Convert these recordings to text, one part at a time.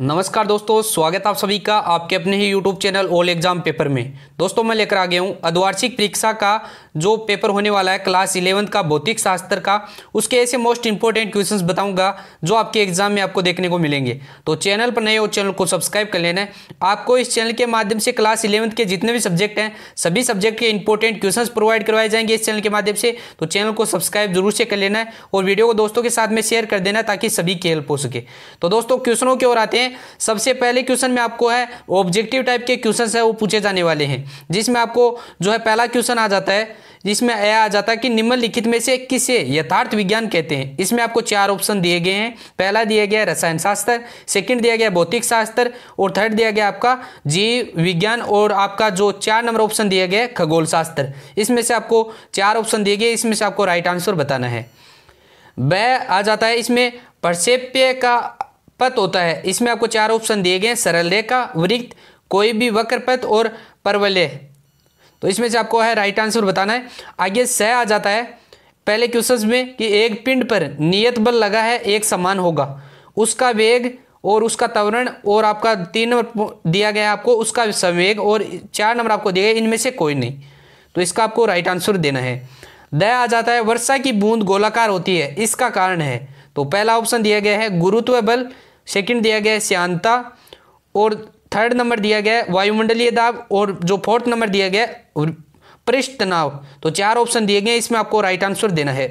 नमस्कार दोस्तों स्वागत आप सभी का आपके अपने ही YouTube channel all exam paper में दोस्तों मैं लेकर आ गया हूँ अद्वार्षिक परीक्षा का जो पेपर होने वाला है क्लास इलेवंथ का भौतिक शास्त्र का उसके ऐसे मोस्ट इंपॉर्टेंट क्वेश्चंस बताऊंगा जो आपके एग्जाम में आपको देखने को मिलेंगे तो चैनल पर नए हो चैनल को सब्सक्राइब कर लेना है आपको इस चैनल के माध्यम से क्लास इलेवंथ के जितने भी सब्जेक्ट हैं सभी सब्जेक्ट के इंपॉर्टेंट क्वेश्चन प्रोवाइड करवाए जाएंगे इस चैनल के माध्यम से तो चैनल को सब्सक्राइब जरूर से कर लेना है और वीडियो को दोस्तों के साथ में शेयर कर देना ताकि सभी की हेल्प हो सके तो दोस्तों क्वेश्चनों की ओर आते हैं में सबसे पहले क्वेश्चन में आपको है ऑब्जेक्टिव टाइप के क्वेश्चन है वो पूछे जाने वाले हैं जिसमें आपको जो है पहला क्वेश्चन आ जाता है जिसमें यह आ जाता है कि निम्नलिखित में से किसे यथार्थ विज्ञान कहते हैं इसमें आपको चार ऑप्शन दिए गए हैं पहला दिया गया रसायन शास्त्र सेकंड दिया गया भौतिक शास्त्र और थर्ड दिया गया आपका जीव विज्ञान और आपका जो चार नंबर ऑप्शन दिया गया खगोल शास्त्र इसमें से आपको चार ऑप्शन दिए गए इसमें से आपको राइट आंसर बताना है वह आ जाता है इसमें परसेप्य का पथ होता है इसमें आपको चार ऑप्शन दिए गए हैं सरल रेखा वृत्त कोई भी वक्र पथ और परवलय तो इसमें से आपको है राइट आंसर बताना है आगे सह आ जाता है पहले क्वेश्चन में कि एक पिंड पर नियत बल लगा है एक समान होगा उसका वेग और उसका तवरण और आपका तीन नंबर दिया गया है आपको उसका संवेग और चार नंबर आपको दिया गया इनमें से कोई नहीं तो इसका आपको राइट आंसर देना है दया आ जाता है वर्षा की बूंद गोलाकार होती है इसका कारण है तो पहला ऑप्शन दिया गया है गुरुत्व बल सेकंड दिया गया है श्यांता और थर्ड नंबर दिया गया है वायुमंडलीय दाब और जो फोर्थ नंबर दिया गया है पृष्ठ तनाव तो चार ऑप्शन दिए गए इसमें आपको राइट आंसर देना है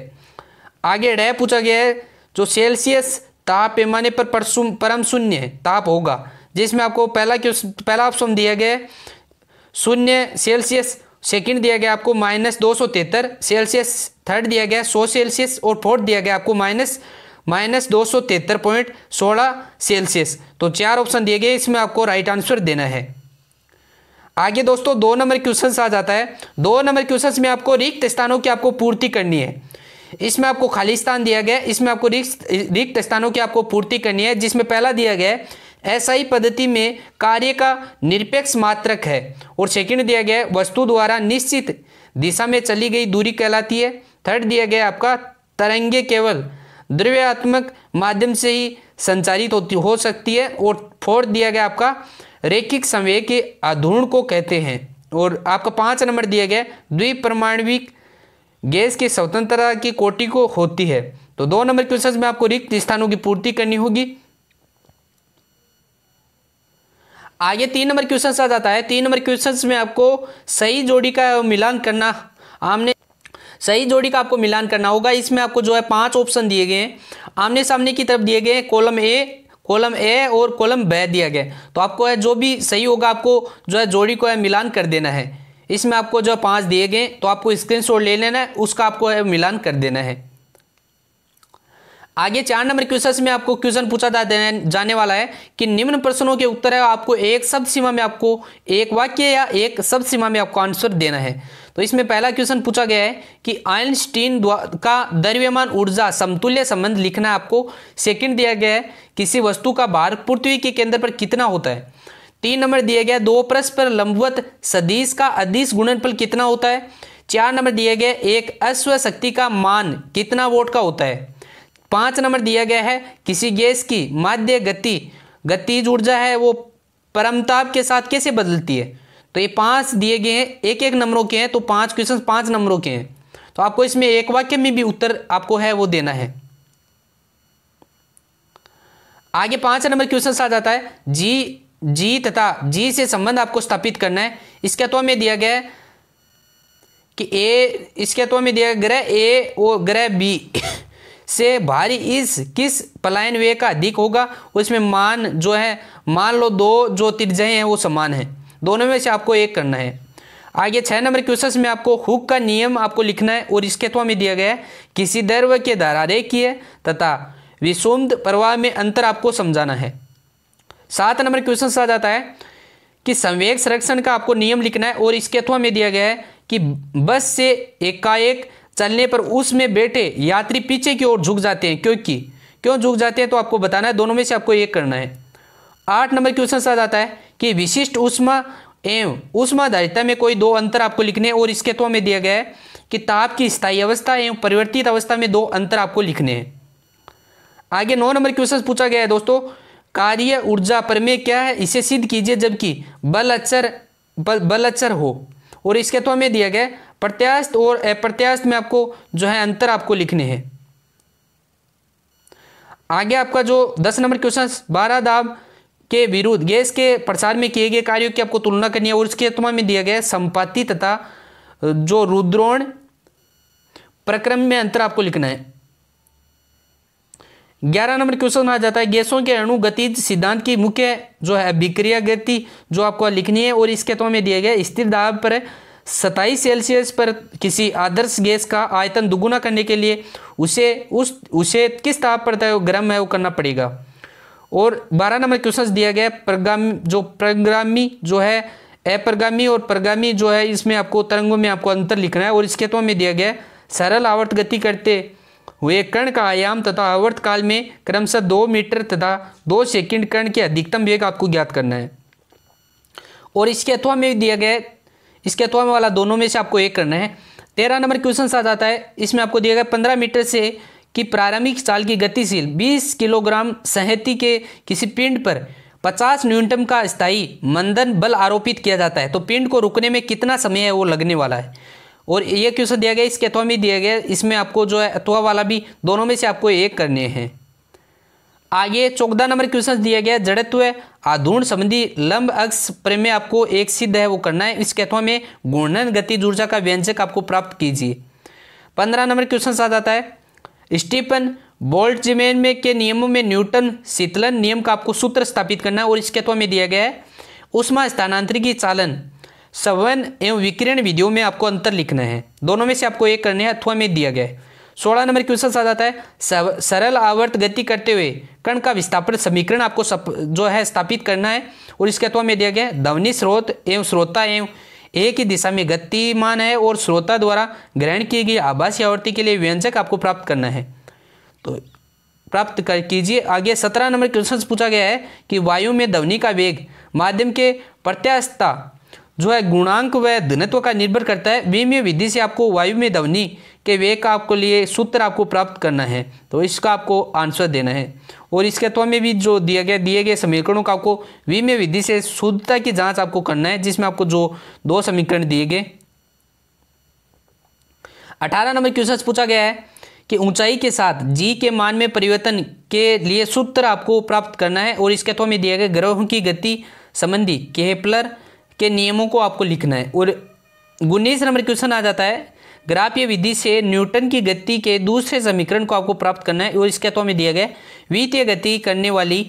आगे रह पूछा गया है जो सेल्सियस ताप पैमाने पर परम शून्य ताप होगा जिसमें आपको पहला क्यों पहला ऑप्शन दिया गया है शून्य सेल्सियस सेकंड दिया गया आपको माइनस दो सौ सेल्सियस थर्ड दिया गया 100 सेल्सियस और फोर्थ दिया गया आपको माइनस माइनस दो सौ तिहत्तर पॉइंट सोलह सेल्सियस तो चार ऑप्शन दिए गए इसमें आपको राइट आंसर देना है आगे दोस्तों दो नंबर क्वेश्चन आ जाता है दो नंबर क्वेश्चन में आपको रिक्त स्थानों की आपको पूर्ति करनी है इसमें आपको खाली स्थान दिया गया इसमें आपको रिक्त रिक्त स्थानों की आपको पूर्ति करनी है जिसमें पहला दिया गया है एसआई पद्धति में कार्य का निरपेक्ष मात्रक है और सेकंड दिया गया है वस्तु द्वारा निश्चित दिशा में चली गई दूरी कहलाती है थर्ड दिया गया आपका तरंगे केवल द्रव्यात्मक माध्यम से ही संचारित होती हो सकती है और फोर्थ दिया गया आपका रेखिक संवेग के अधूर्ण को कहते हैं और आपका पांच नंबर दिया गया द्विप्रमाणविक गैस की स्वतंत्रता की कोटि को होती है तो दो नंबर क्वेश्चन में आपको रिक्त स्थानों की पूर्ति करनी होगी आगे तीन नंबर क्वेश्चन आ जाता है तीन नंबर क्वेश्चन में आपको सही जोड़ी का मिलान करना आमने सही जोड़ी का आपको मिलान करना होगा इसमें आपको जो है पांच ऑप्शन दिए गए हैं आमने सामने की तरफ दिए गए कॉलम ए कॉलम ए और कॉलम ब दिया गया तो आपको है जो भी सही होगा आपको जो है जोड़ी को है मिलान कर देना है इसमें आपको जो पांच दिए गए तो आपको स्क्रीनशॉट ले लेना है उसका आपको है मिलान कर देना है आगे चार नंबर क्वेश्चन में आपको क्वेश्चन पूछा जाने वाला है कि निम्न प्रश्नों के उत्तर है आपको एक शब्द सीमा में आपको एक वाक्य या एक शब्द सीमा में आपको आंसर देना है तो इसमें पहला क्वेश्चन पूछा गया है कि आइंस्टीन का द्रव्यमान ऊर्जा समतुल्य संबंध लिखना आपको सेकंड दिया गया है किसी वस्तु का भार पृथ्वी के केंद्र पर कितना होता है तीन नंबर दिया गया दो परस्पर लंबवत सदीश का अधिस गुणनफल कितना होता है चार नंबर दिया गया एक अश्व शक्ति का मान कितना वोट का होता है पांच नंबर दिया गया है किसी गैस की माध्य गति गतिज ऊर्जा है वो परमताप के साथ कैसे बदलती है तो ये पांच दिए गए हैं एक एक नंबरों के हैं तो पांच क्वेश्चन पांच नंबरों के हैं तो आपको इसमें एक वाक्य में भी उत्तर आपको है वो देना है आगे पांच नंबर क्वेश्चन आ जाता है जी जी तथा जी से संबंध आपको स्थापित करना है इसके अतवा में दिया गया कि ए इसके अतवा में दिया ग्रह ए और ग्रह बी से भारी इस किस पलायन वे का अधिक होगा उसमें मान जो है मान लो दो जो तिरजय हैं वो समान है दोनों में से आपको एक करना है आगे छः नंबर क्वेश्चन में आपको हुक का नियम आपको लिखना है और इसके अथवा में दिया गया है किसी दर्व के द्वारा रेखीय तथा विषुम्ध प्रवाह में अंतर आपको समझाना है सात नंबर क्वेश्चन आ जाता है कि संवेग संरक्षण का आपको नियम लिखना है और इसके अथवा में दिया गया है कि बस से एकाएक चलने पर उसमें बैठे यात्री पीछे की ओर झुक जाते हैं क्योंकि क्यों झुक जाते हैं तो आपको बताना है दोनों में से आपको एक करना है आठ नंबर क्वेश्चन आ जाता है कि विशिष्ट उष्मा एवं उष्माधारिता में कोई दो अंतर आपको लिखने और इसके तो में दिया गया है कि ताप की स्थायी अवस्था एवं परिवर्तित अवस्था में दो अंतर आपको लिखने हैं आगे नौ नंबर क्वेश्चन पूछा गया है दोस्तों कार्य ऊर्जा प्रमेय क्या है इसे सिद्ध कीजिए जबकि बल अच्छर बल, अच्छर हो और इसके तो में दिया गया प्रत्यास्त और अप्रत्यास्थ में आपको जो है अंतर आपको लिखने हैं आगे आपका जो दस नंबर क्वेश्चन बारह दाब के विरुद्ध गैस के प्रसार में किए गए कार्यों की आपको तुलना करनी है और उसके आत्मा में दिया गया संपत्ति तथा जो रुद्रोण प्रक्रम में अंतर आपको लिखना है ग्यारह नंबर क्वेश्चन आ जाता है गैसों के अणु सिद्धांत की मुख्य जो है अभिक्रिया गति जो आपको लिखनी है और इसके तो में दिया गया स्थिर दाब पर सताईस सेल्सियस पर किसी आदर्श गैस का आयतन दुगुना करने के लिए उसे उस उसे किस ताप पर गर्म है वो करना पड़ेगा और बारह नंबर क्वेश्चन दिया गया प्रग्राम जो प्रग्रामी जो है अप्रगामी और प्रगामी जो है इसमें आपको तरंगों में आपको अंतर लिखना है और इसके तो में दिया गया सरल आवर्त गति करते हुए कर्ण का आयाम तथा आवर्त काल में क्रमशः दो मीटर तथा दो सेकंड कर्ण के अधिकतम वेग आपको ज्ञात करना है और इसके अथवा तो में दिया गया इसके अथवा तो में वाला दोनों में से आपको एक करना है तेरह नंबर क्वेश्चन आ जाता है इसमें आपको दिया गया पंद्रह मीटर से कि प्रारंभिक साल की गतिशील 20 किलोग्राम संहति के किसी पिंड पर 50 न्यूनतम का स्थायी मंदन बल आरोपित किया जाता है तो पिंड को रुकने में कितना समय है वो लगने वाला है और ये क्वेश्चन दिया गया इसके अथवा में दिया गया इसमें आपको जो है अथवा वाला भी दोनों में से आपको एक करने हैं आगे चौदह नंबर क्वेश्चन दिया गया जड़त्व आधूर्ण संबंधी लंब अक्ष प्रेम में आपको एक सिद्ध है वो करना है इसके अथवा में गुणन गति ऊर्जा का व्यंजक आपको प्राप्त कीजिए पंद्रह नंबर क्वेश्चन आ जाता है स्टीफन बोल्टजमैन में के नियमों में न्यूटन शीतलन नियम का आपको सूत्र स्थापित करना और इसके अथवा में दिया गया है उष्मा की चालन सवन एवं विकिरण विधियों में आपको अंतर लिखना है दोनों में से आपको एक करने है अथवा में दिया गया है सोलह नंबर क्वेश्चन आ जाता है सरल आवर्त गति करते हुए कण का विस्थापन समीकरण आपको सप, जो है स्थापित करना है और इसके अथवा में दिया गया है ध्वनि स्रोत एवं श्रोता एवं एक ही दिशा में गतिमान है और श्रोता द्वारा ग्रहण की गई आभासी आवृत्ति के लिए व्यंजक आपको प्राप्त करना है तो प्राप्त कर कीजिए आगे सत्रह नंबर क्वेश्चन पूछा गया है कि वायु में ध्वनि का वेग माध्यम के प्रत्यास्थता जो है गुणांक व धनत्व का निर्भर करता है विमय विधि से आपको वायु में ध्वनि के वेग का आपको लिए सूत्र आपको प्राप्त करना है तो इसका आपको आंसर देना है और इसके तो में भी जो दिया गया दिए गए समीकरणों का आपको विमय विधि से शुद्धता की जांच आपको करना है जिसमें आपको जो दो समीकरण दिए गए अठारह नंबर क्वेश्चन पूछा गया है कि ऊंचाई के साथ जी के मान में परिवर्तन के लिए सूत्र आपको प्राप्त करना है और इसके तो में दिया गया ग्रहों की गति संबंधी केपलर के नियमों को आपको लिखना है और उन्नीस नंबर क्वेश्चन आ जाता है ग्राप्य विधि से न्यूटन की गति के दूसरे समीकरण को आपको प्राप्त करना है और इसके तो हमें दिया गया वित्तीय गति करने वाली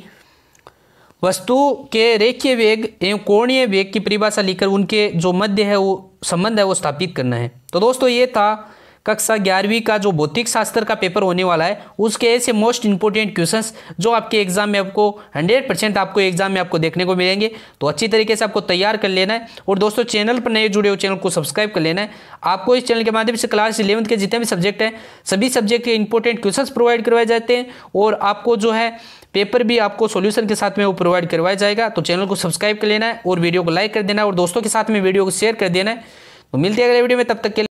वस्तु के रेखीय वेग एवं कोणीय वेग की परिभाषा लिखकर उनके जो मध्य है वो संबंध है वो स्थापित करना है तो दोस्तों ये था कक्षा ग्यारहवीं का जो भौतिक शास्त्र का पेपर होने वाला है उसके ऐसे मोस्ट इंपोर्टेंट क्वेश्चंस जो आपके एग्जाम में आपको 100 परसेंट आपको एग्जाम में आपको देखने को मिलेंगे तो अच्छी तरीके से आपको तैयार कर लेना है और दोस्तों चैनल पर नए जुड़े हो चैनल को सब्सक्राइब कर लेना है आपको इस चैनल के माध्यम से क्लास इलेवंथ के जितने भी सब्जेक्ट हैं सभी सब्जेक्ट के इंपॉर्टेंट क्वेश्चन प्रोवाइड करवाए जाते हैं और आपको जो है पेपर भी आपको सॉल्यूशन के साथ में वो प्रोवाइड करवाया जाएगा तो चैनल को सब्सक्राइब कर लेना है और वीडियो को लाइक कर देना है और दोस्तों के साथ में वीडियो को शेयर कर देना है तो मिलते हैं अगले वीडियो में तब तक के